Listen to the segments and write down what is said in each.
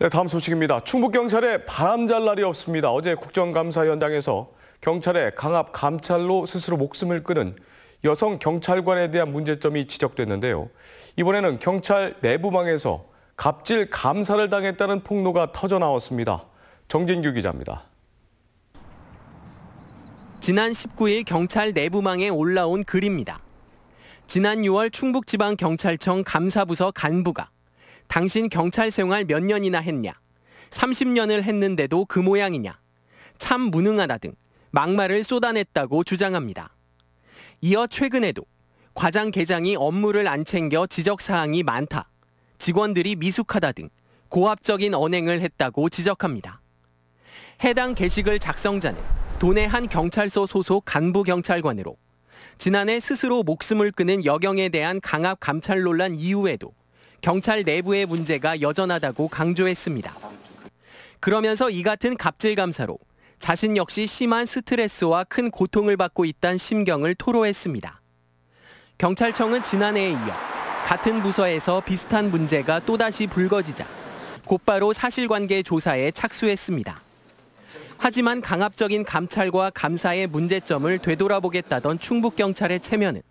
네, 다음 소식입니다. 충북 경찰에 바람 잘 날이 없습니다. 어제 국정감사 현장에서 경찰의 강압 감찰로 스스로 목숨을 끊은 여성 경찰관에 대한 문제점이 지적됐는데요. 이번에는 경찰 내부망에서 갑질 감사를 당했다는 폭로가 터져 나왔습니다. 정진규 기자입니다. 지난 19일 경찰 내부망에 올라온 글입니다. 지난 6월 충북지방경찰청 감사부서 간부가 당신 경찰 생활 몇 년이나 했냐? 30년을 했는데도 그 모양이냐? 참 무능하다 등 막말을 쏟아냈다고 주장합니다. 이어 최근에도 과장 계장이 업무를 안 챙겨 지적사항이 많다. 직원들이 미숙하다 등 고압적인 언행을 했다고 지적합니다. 해당 게시글 작성자는 도내 한 경찰서 소속 간부 경찰관으로 지난해 스스로 목숨을 끊은 여경에 대한 강압 감찰 논란 이후에도 경찰 내부의 문제가 여전하다고 강조했습니다. 그러면서 이 같은 갑질 감사로 자신 역시 심한 스트레스와 큰 고통을 받고 있다는 심경을 토로했습니다. 경찰청은 지난해에 이어 같은 부서에서 비슷한 문제가 또다시 불거지자 곧바로 사실관계 조사에 착수했습니다. 하지만 강압적인 감찰과 감사의 문제점을 되돌아보겠다던 충북경찰의 체면은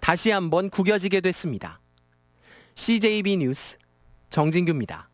다시 한번 구겨지게 됐습니다. CJB 뉴스 정진규입니다.